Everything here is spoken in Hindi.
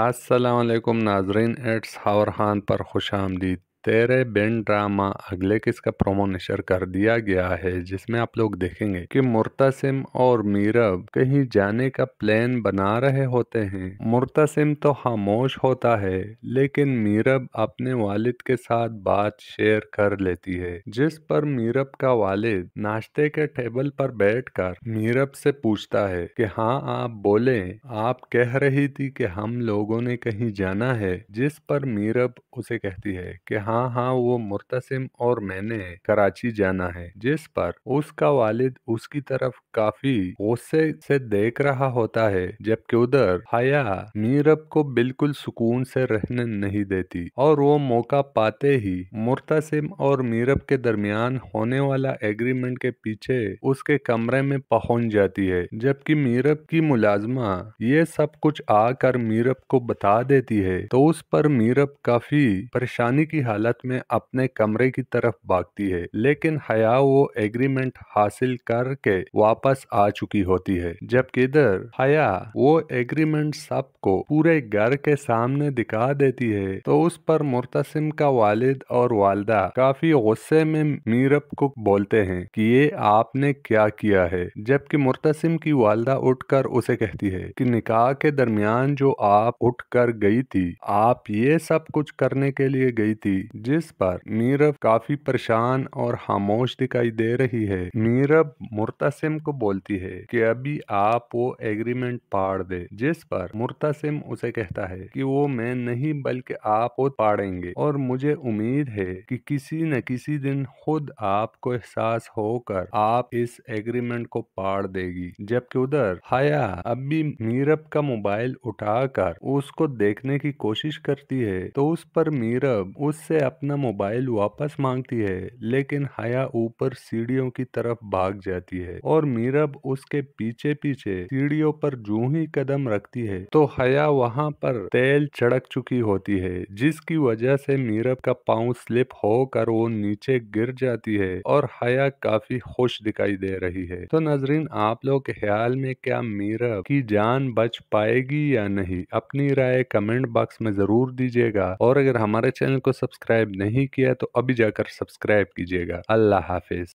असलकुम नाजरीन एट्स हावर खान पर खुश आमदीद तेरे बेन ड्रामा अगले किस का प्रोमो नशर कर दिया गया है जिसमें आप लोग देखेंगे कि मुर्तासिम और मीरब कहीं जाने का प्लान बना रहे होते हैं मुर्तासिम तो खामोश होता है लेकिन मीरब अपने वालिद के साथ बात शेयर कर लेती है जिस पर मीरब का वालिद नाश्ते के टेबल पर बैठकर मीरब से पूछता है कि हाँ आप बोले आप कह रही थी कि हम लोगों ने कहीं जाना है जिस पर मीरब उसे कहती है कि हाँ हाँ वो मुर्तसिम और मैंने कराची जाना है जिस पर उसका वालिद उसकी तरफ काफी गुस्से से देख रहा होता है जबकि उधर हया मीरब को बिल्कुल सुकून से रहने नहीं देती और वो मौका पाते ही मुर्तसिम और मीरब के दरमियान होने वाला एग्रीमेंट के पीछे उसके कमरे में पहुंच जाती है जबकि मीरब की मुलाजमा ये सब कुछ आकर मीरब को बता देती है तो उस पर मीरब काफी परेशानी की हालत हालत में अपने कमरे की तरफ भागती है लेकिन हया वो एग्रीमेंट हासिल करके वापस आ चुकी होती है जबकि इधर हया वो एग्रीमेंट सबको पूरे घर के सामने दिखा देती है तो उस पर मुर्तसिम का वालिद और वालदा काफी गुस्से में मीरब को बोलते हैं कि ये आपने क्या किया है जबकि मुर्तसिम की वालदा उठकर उसे कहती है कि निकाह के दरमियान जो आप उठ कर गई थी आप ये सब कुछ करने के लिए गई थी जिस पर मीरब काफी परेशान और खामोश दिखाई दे रही है मीरब मुर्तासिम को बोलती है कि अभी आप वो एग्रीमेंट पाड़ दे जिस पर मुर्तासिम उसे कहता है कि वो मैं नहीं बल्कि आप खुद पाड़ेंगे और मुझे उम्मीद है कि किसी न किसी दिन खुद आपको एहसास होकर आप इस एग्रीमेंट को पाड़ देगी जबकि उधर हया अभी मीरब का मोबाइल उठाकर उसको देखने की कोशिश करती है तो उस पर मीरब उससे अपना मोबाइल वापस मांगती है लेकिन हया ऊपर सीढ़ियों की तरफ भाग जाती है और मीरब उसके पीछे पीछे सीढ़ियों पर जू ही कदम रखती है तो हया वहाँ पर तेल चढ़क चुकी होती है जिसकी वजह से मीरब का पाँव स्लिप होकर वो नीचे गिर जाती है और हया काफी खुश दिखाई दे रही है तो नजरीन आप लोग के ख्याल में क्या मीरब की जान बच पाएगी या नहीं अपनी राय कमेंट बॉक्स में जरूर दीजिएगा और अगर हमारे चैनल को सब्सक्राइब सब्सक्राइब नहीं किया तो अभी जाकर सब्सक्राइब कीजिएगा अल्लाह हाफिज